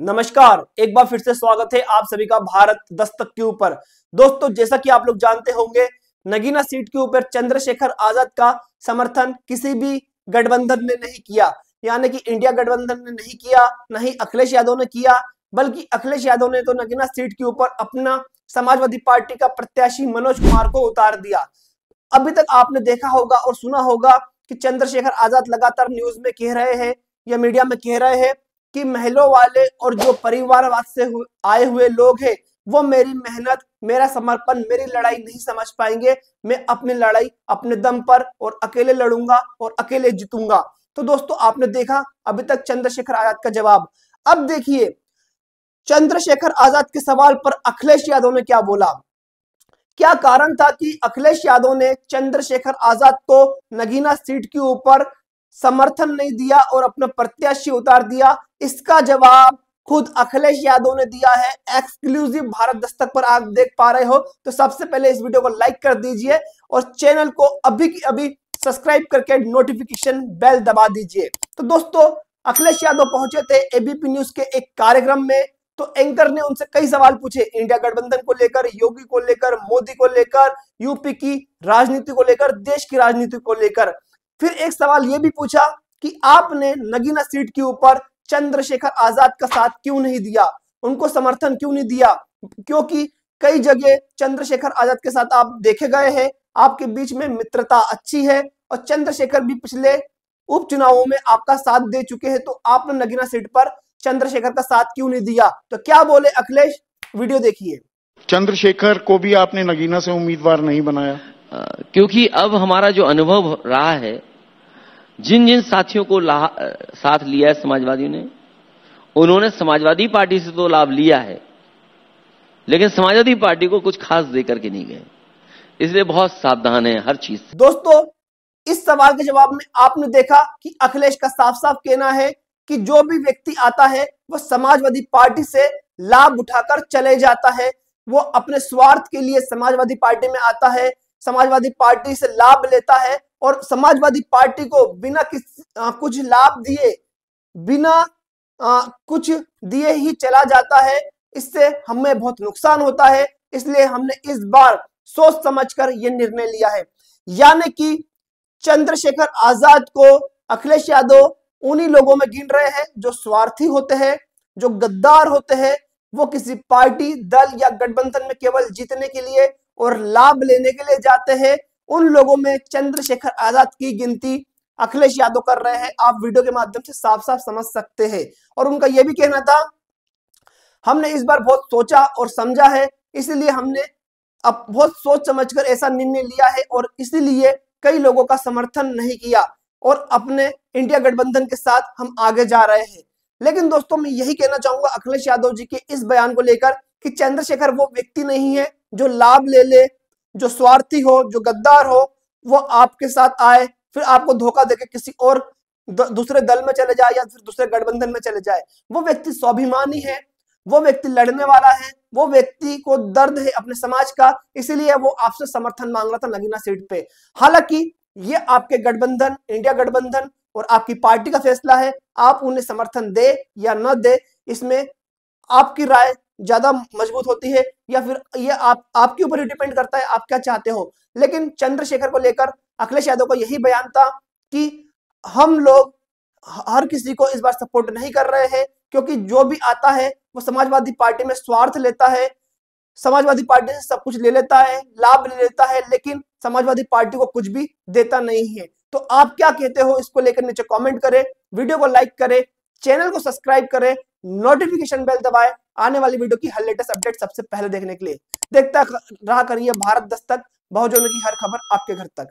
नमस्कार एक बार फिर से स्वागत है आप सभी का भारत दस्तक के ऊपर दोस्तों जैसा कि आप लोग जानते होंगे नगीना सीट के ऊपर चंद्रशेखर आजाद का समर्थन किसी भी गठबंधन ने नहीं किया यानी कि इंडिया गठबंधन ने नहीं किया नहीं अखिलेश यादव ने किया बल्कि अखिलेश यादव ने तो नगीना सीट के ऊपर अपना समाजवादी पार्टी का प्रत्याशी मनोज कुमार को उतार दिया अभी तक आपने देखा होगा और सुना होगा कि चंद्रशेखर आजाद लगातार न्यूज में कह रहे हैं या मीडिया में कह रहे हैं कि महलों वाले और जो परिवारवाद से हुए, आए हुए लोग हैं वो मेरी मेहनत मेरा समर्पण मेरी लड़ाई नहीं समझ पाएंगे मैं अपनी लड़ाई अपने दम पर और अकेले लड़ूंगा और अकेले जीतूंगा तो दोस्तों आपने देखा अभी तक चंद्रशेखर आजाद का जवाब अब देखिए चंद्रशेखर आजाद के सवाल पर अखिलेश यादव ने क्या बोला क्या कारण था कि अखिलेश यादव ने चंद्रशेखर आजाद को नगीना सीट के ऊपर समर्थन नहीं दिया और अपना प्रत्याशी उतार दिया इसका जवाब खुद अखिलेश यादव ने दिया है एक्सक्लूसिव भारत दस्तक पर आप देख पा रहे हो तो सबसे पहले इस वीडियो को लाइक कर दीजिए और चैनल को अभी की अभी सब्सक्राइब करके नोटिफिकेशन बेल दबा दीजिए तो दोस्तों अखिलेश यादव पहुंचे थे एबीपी न्यूज के एक कार्यक्रम में तो एंकर ने उनसे कई सवाल पूछे इंडिया गठबंधन को लेकर योगी को लेकर मोदी को लेकर यूपी की राजनीति को लेकर देश की राजनीति को लेकर फिर एक सवाल यह भी पूछा कि आपने नगीना सीट के ऊपर चंद्रशेखर आजाद का साथ क्यों नहीं दिया उनको समर्थन क्यों नहीं दिया क्योंकि कई जगह चंद्रशेखर आजाद के साथ आप देखे गए हैं आपके बीच में मित्रता अच्छी है और चंद्रशेखर भी पिछले उपचुनावों में आपका साथ दे चुके हैं तो आपने नगीना सीट पर चंद्रशेखर का साथ क्यों नहीं दिया तो क्या बोले अखिलेश वीडियो देखिए चंद्रशेखर को भी आपने नगीना से उम्मीदवार नहीं बनाया क्योंकि अब हमारा जो अनुभव रहा है जिन जिन साथियों को साथ लिया है समाजवादियों ने उन्होंने समाजवादी पार्टी से तो लाभ लिया है लेकिन समाजवादी पार्टी को कुछ खास दे करके नहीं गए इसलिए बहुत सावधान है हर चीज दोस्तों इस सवाल के जवाब में आपने देखा कि अखिलेश का साफ साफ कहना है कि जो भी व्यक्ति आता है वह समाजवादी पार्टी से लाभ उठाकर चले जाता है वो अपने स्वार्थ के लिए समाजवादी पार्टी में आता है समाजवादी पार्टी से लाभ लेता है और समाजवादी पार्टी को बिना किस आ, कुछ लाभ दिए बिना आ, कुछ दिए ही चला जाता है इससे हमें बहुत नुकसान होता है इसलिए हमने इस बार सोच समझकर यह निर्णय लिया है यानी कि चंद्रशेखर आजाद को अखिलेश यादव उन्हीं लोगों में गिन रहे हैं जो स्वार्थी होते हैं जो गद्दार होते हैं वो किसी पार्टी दल या गठबंधन में केवल जीतने के लिए और लाभ लेने के लिए जाते हैं उन लोगों में चंद्रशेखर आजाद की गिनती अखिलेश यादव कर रहे हैं आप वीडियो के माध्यम से साफ साफ समझ सकते हैं और उनका यह भी कहना था हमने इस बार बहुत सोचा और समझा है इसलिए हमने अब बहुत सोच समझकर ऐसा निर्णय लिया है और इसीलिए कई लोगों का समर्थन नहीं किया और अपने इंडिया गठबंधन के साथ हम आगे जा रहे हैं लेकिन दोस्तों मैं यही कहना चाहूंगा अखिलेश यादव जी के इस बयान को लेकर कि चंद्रशेखर वो व्यक्ति नहीं है जो लाभ ले ले जो स्वार्थी हो जो गद्दार हो वो आपके साथ आए फिर आपको धोखा देके किसी और दूसरे दल में चले जाए या फिर दूसरे गठबंधन में चले जाए वो व्यक्ति स्वाभिमानी है वो व्यक्ति लड़ने वाला है वो व्यक्ति को दर्द है अपने समाज का इसीलिए वो आपसे समर्थन मांग रहा था नगीना सीट पे हालांकि ये आपके गठबंधन इंडिया गठबंधन और आपकी पार्टी का फैसला है आप उन्हें समर्थन दे या न दे इसमें आपकी राय ज्यादा मजबूत होती है या फिर ये आप आपके ऊपर ही डिपेंड करता है आप क्या चाहते हो लेकिन चंद्रशेखर को लेकर अखिलेश यादव का यही बयान था कि हम लोग हर किसी को इस बार सपोर्ट नहीं कर रहे हैं क्योंकि जो भी आता है वो समाजवादी पार्टी में स्वार्थ लेता है समाजवादी पार्टी से सब कुछ ले लेता है लाभ ले लेता है लेकिन समाजवादी पार्टी को कुछ भी देता नहीं है तो आप क्या कहते हो इसको लेकर नीचे कमेंट करें वीडियो को लाइक करें चैनल को सब्सक्राइब करें नोटिफिकेशन बेल दबाएं आने वाली वीडियो की हर लेटेस्ट अपडेट सबसे पहले देखने के लिए देखता रहा करिए भारत दस्तक बहुजनों की हर खबर आपके घर तक